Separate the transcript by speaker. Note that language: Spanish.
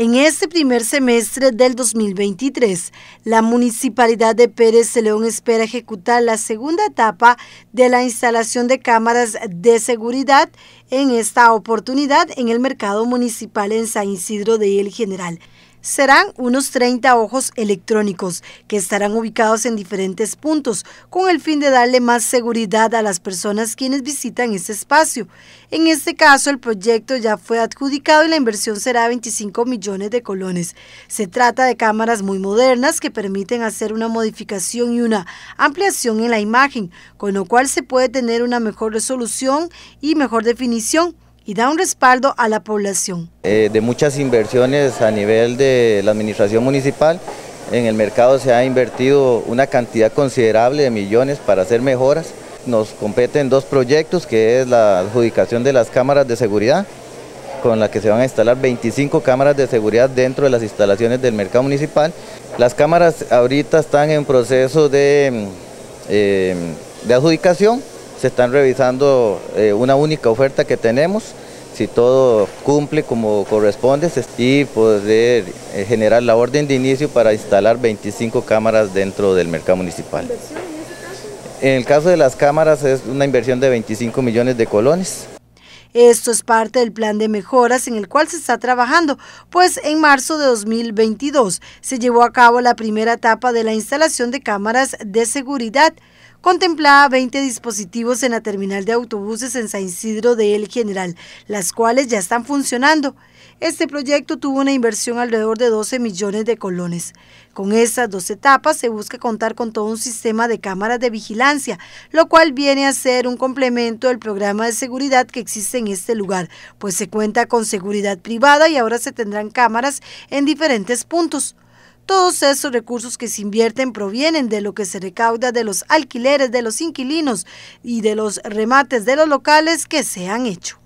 Speaker 1: En este primer semestre del 2023, la Municipalidad de Pérez de León espera ejecutar la segunda etapa de la instalación de cámaras de seguridad en esta oportunidad en el mercado municipal en San Isidro de El General serán unos 30 ojos electrónicos que estarán ubicados en diferentes puntos con el fin de darle más seguridad a las personas quienes visitan este espacio. En este caso, el proyecto ya fue adjudicado y la inversión será de 25 millones de colones. Se trata de cámaras muy modernas que permiten hacer una modificación y una ampliación en la imagen, con lo cual se puede tener una mejor resolución y mejor definición y da un respaldo a la población.
Speaker 2: Eh, de muchas inversiones a nivel de la administración municipal, en el mercado se ha invertido una cantidad considerable de millones para hacer mejoras. Nos competen dos proyectos, que es la adjudicación de las cámaras de seguridad, con la que se van a instalar 25 cámaras de seguridad dentro de las instalaciones del mercado municipal. Las cámaras ahorita están en proceso de, mm, eh, de adjudicación se están revisando eh, una única oferta que tenemos, si todo cumple como corresponde y poder eh, generar la orden de inicio para instalar 25 cámaras dentro del mercado municipal. En, en el caso de las cámaras es una inversión de 25 millones de colones.
Speaker 1: Esto es parte del plan de mejoras en el cual se está trabajando, pues en marzo de 2022 se llevó a cabo la primera etapa de la instalación de cámaras de seguridad contemplaba 20 dispositivos en la terminal de autobuses en San Isidro de El General, las cuales ya están funcionando. Este proyecto tuvo una inversión alrededor de 12 millones de colones. Con estas dos etapas se busca contar con todo un sistema de cámaras de vigilancia, lo cual viene a ser un complemento del programa de seguridad que existe en este lugar, pues se cuenta con seguridad privada y ahora se tendrán cámaras en diferentes puntos. Todos esos recursos que se invierten provienen de lo que se recauda de los alquileres de los inquilinos y de los remates de los locales que se han hecho.